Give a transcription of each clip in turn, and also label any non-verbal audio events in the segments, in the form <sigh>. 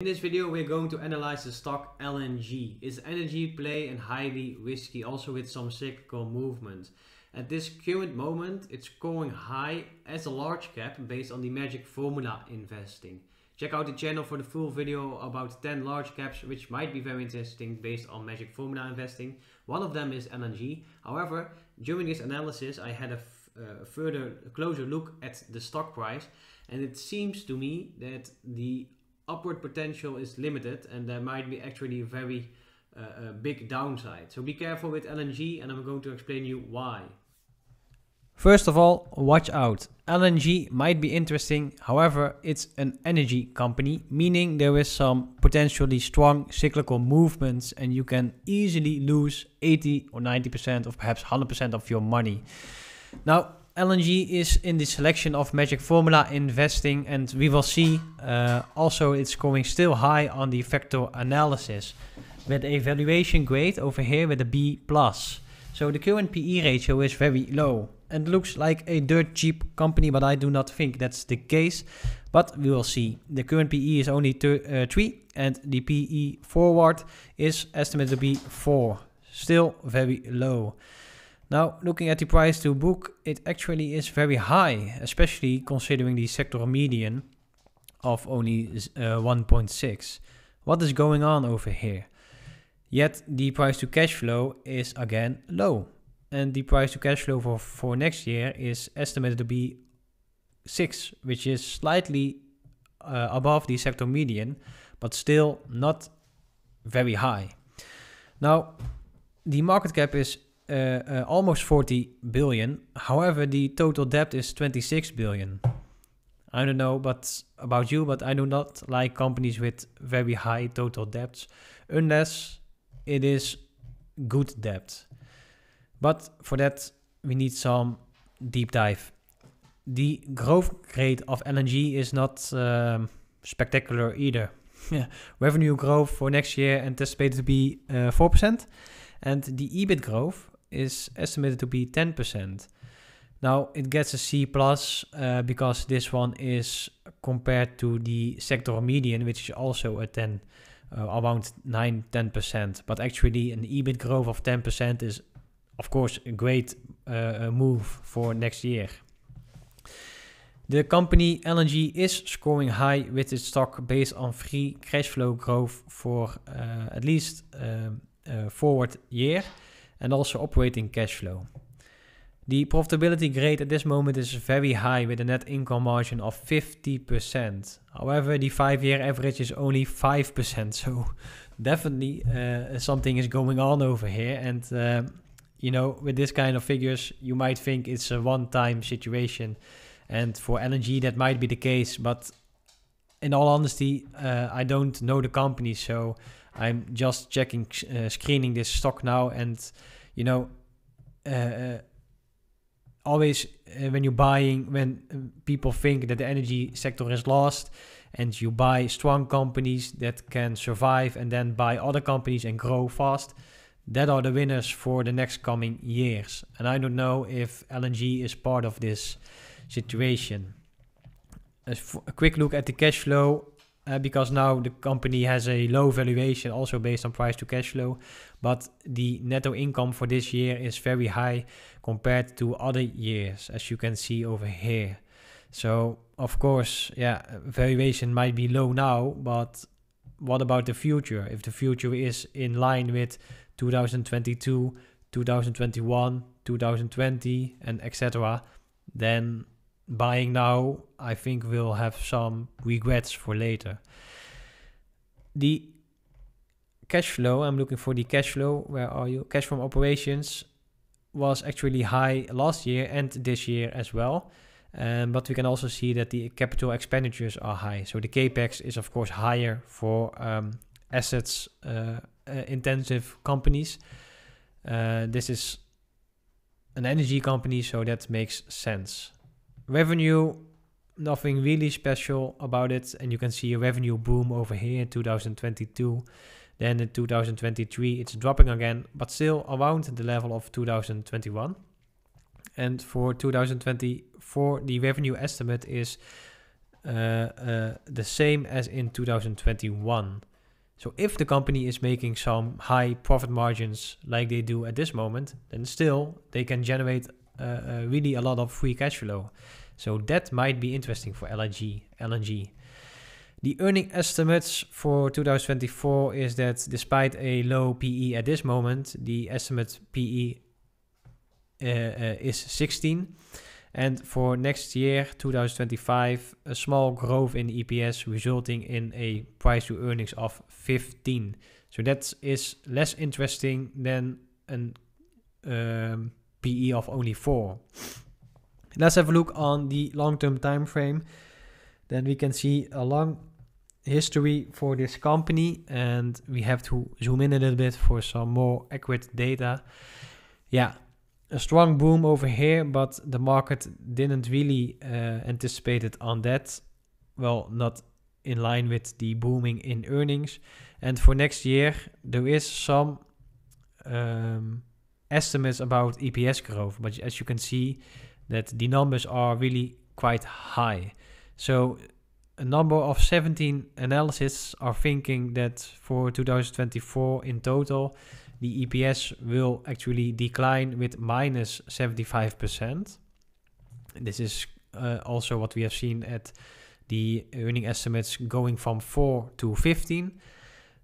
In this video we're going to analyze the stock LNG. It's energy play and highly risky, also with some cyclical movement. At this current moment it's going high as a large cap based on the magic formula investing. Check out the channel for the full video about 10 large caps which might be very interesting based on magic formula investing. One of them is LNG. However, during this analysis I had a uh, further closer look at the stock price and it seems to me that the upward potential is limited and there might be actually a very uh, a uh, big downside. So be careful with LNG and I'm going to explain you why. First of all, watch out. LNG might be interesting, however, it's an energy company, meaning there is some potentially strong cyclical movements and you can easily lose 80 or 90% or perhaps 100% of your money. Now, LNG is in the selection of Magic Formula investing, and we will see. Uh, also, it's going still high on the factor analysis with evaluation grade over here with a B+. So the current PE ratio is very low and looks like a dirt cheap company, but I do not think that's the case. But we will see. The current PE is only uh, 3 and the PE forward is estimated to be 4. Still very low. Now, looking at the price to book, it actually is very high, especially considering the sector median of only uh, 1.6. What is going on over here? Yet the price to cash flow is again low. And the price to cash flow for, for next year is estimated to be 6, which is slightly uh, above the sector median, but still not very high. Now, the market cap is uh, almost 40 billion. However, the total debt is 26 billion. I don't know but about you, but I do not like companies with very high total debts unless it is good debt. But for that, we need some deep dive. The growth rate of LNG is not um, spectacular either. <laughs> Revenue growth for next year anticipated to be uh, 4%, and the EBIT growth is estimated to be 10%. Now it gets a C plus uh, because this one is compared to the sector median, which is also a 10, uh, around 9, 10%. But actually, an EBIT growth of 10% is, of course, a great uh, uh, move for next year. The company LNG is scoring high with its stock based on free cash flow growth for uh, at least um, uh, forward year and also operating cash flow. The profitability grade at this moment is very high with a net income margin of 50%. However, the 5 year average is only 5%. <laughs> So, definitely uh, something is going on over here. And, uh, you know, with this kind of figures, you might think it's a one time situation. And for LNG, that might be the case. But in all honesty, uh, I don't know the company. So, I'm just checking, uh, screening this stock now, and you know, uh, uh always uh, when you're buying, when uh, people think that the energy sector is lost, and you buy strong companies that can survive, and then buy other companies and grow fast, that are the winners for the next coming years. And I don't know if LNG is part of this situation. a quick look at the cash flow Eh, because now the company has a low valuation, also based on price to cash flow. But the netto income for this year is very high compared to other years, as you can see over here. So, of course, yeah, valuation might be low now, but what about the future? If the future is in line with 2022, 2021, 2020, and etc., then buying now, I think, will have some regrets for later. The cash flow, I'm looking for the cash flow. Where are you? Cash from operations was actually high last year and this year as well. Um, but we can also see that the capital expenditures are high. So the capex is, of course, higher for um, assets uh, uh intensive companies. Uh, this is an energy company, so that makes sense. Revenue, nothing really special about it. And you can see a revenue boom over here in 2022. Then in 2023, it's dropping again, but still around the level of 2021. And for 2024, the revenue estimate is uh, uh, the same as in 2021. So if the company is making some high profit margins like they do at this moment, then still they can generate uh, uh, really a lot of free cash flow. So that might be interesting for LNG. LNG. The earning estimates for 2024 is that despite a low PE at this moment, the estimate PE uh, uh, is 16. And for next year, 2025, a small growth in EPS resulting in a price to earnings of 15. So that is less interesting than an um, PE of only 4. Let's have a look on the long-term time frame. Then we can see a long history for this company and we have to zoom in a little bit for some more accurate data. Yeah, a strong boom over here, but the market didn't really uh, anticipate it on that. Well, not in line with the booming in earnings. And for next year, there is some um, estimates about EPS growth, but as you can see, that the numbers are really quite high. So a number of 17 analysts are thinking that for 2024 in total, the EPS will actually decline with minus 75%. This is uh, also what we have seen at the earning estimates going from 4 to 15.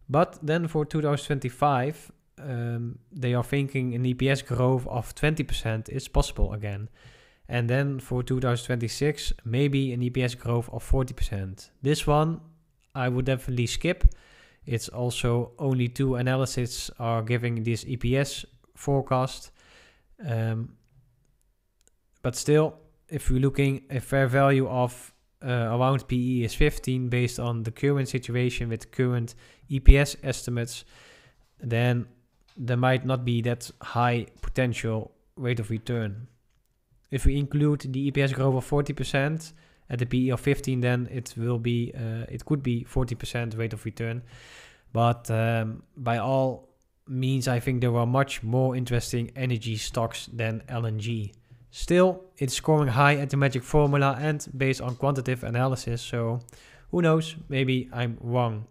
But then for 2025, um, they are thinking an EPS growth of 20% is possible again. And then for 2026, maybe an EPS growth of 40%. This one I would definitely skip. It's also only two analyses are giving this EPS forecast. Um, but still, if we're looking a fair value of uh, around PE is 15 based on the current situation with current EPS estimates, then there might not be that high potential rate of return. If we include the EPS growth of 40% at the PE of 15, then it will be uh, it could be 40% rate of return. But um, by all means, I think there are much more interesting energy stocks than LNG. Still, it's scoring high at the magic formula and based on quantitative analysis, so who knows, maybe I'm wrong.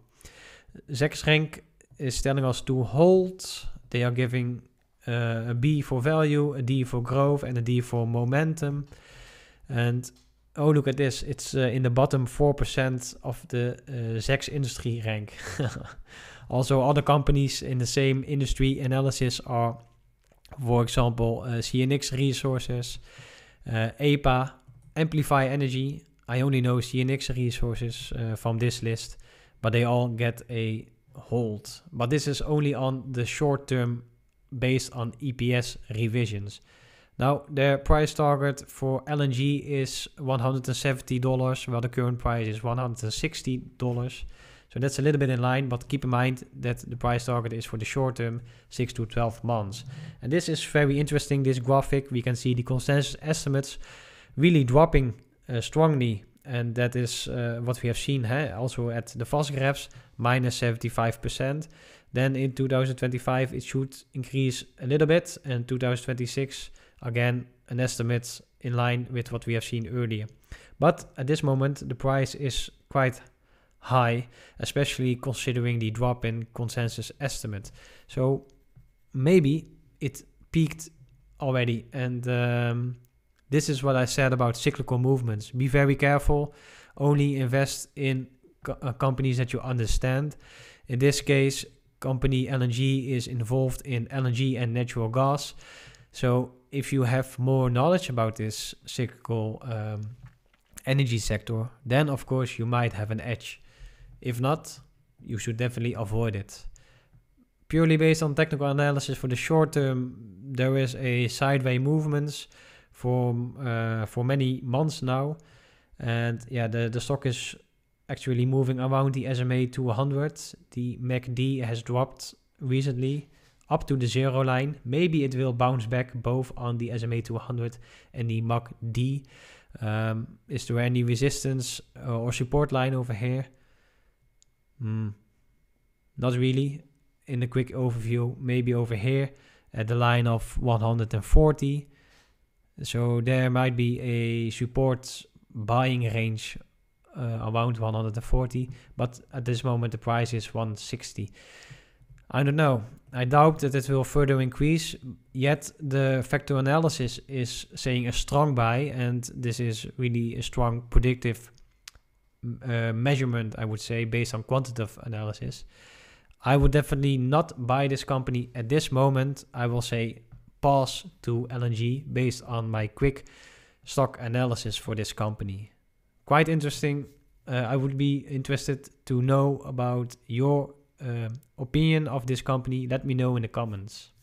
Zack Schenk is stelling als to hold. They are giving uh, a B for value, a D for growth and a D for momentum. And oh, look at this. It's uh, in the bottom 4% of the uh, eh, e sex industry rank. <laughs> also, other companies in the same industry analysis are, for example, uh, CNX Resources, uh, EPA, Amplify Energy. I only know CNX Resources from this list, but they all get a hold, but this is only on the short term based on EPS revisions. Now, the price target for LNG is $170, while the current price is $160. So that's a little bit in line, but keep in mind that the price target is for the short term, 6 to 12 months. And this is very interesting, this graphic. We can see the consensus estimates really dropping uh, strongly and that is eh, what we have seen also at the fast graphs, minus 75%. Then in 2025, it should increase a little bit, and 2026, again, an estimate in line with what we have seen earlier. But at this moment, the price is quite high, especially considering the drop in consensus estimate. So maybe it peaked already, and um, this is what I said about cyclical movements. Be very careful. Only invest in co- uh, companies that you understand. In this case, company LNG is involved in LNG and natural gas. So if you have more knowledge about this cyclical um, energy sector, then of course you might have an edge. If not, you should definitely avoid it. Purely based on technical analysis for the short term, there is a sideways movements for uh, for many months now, and yeah, the the stock is actually moving around the SMA 200. The MACD has dropped recently up to the zero line. Maybe it will bounce back both on the SMA 200 and the MACD. Um, is there any resistance uh, or support line over here? Mm, not really. In a quick overview, maybe over here at the line of 140. So there might be a support buying range uh, around 140, but at this moment the price is 160. I don't know. I doubt that it will further increase, yet the factor analysis is saying a strong buy, and this is really a strong predictive uh, measurement, I would say, based on quantitative analysis. I would definitely not buy this company at this moment. I will say pass to LNG based on my quick stock analysis for this company. Quite interesting. Uh, I would be interested to know about your uh, opinion of this company. Let me know in the comments.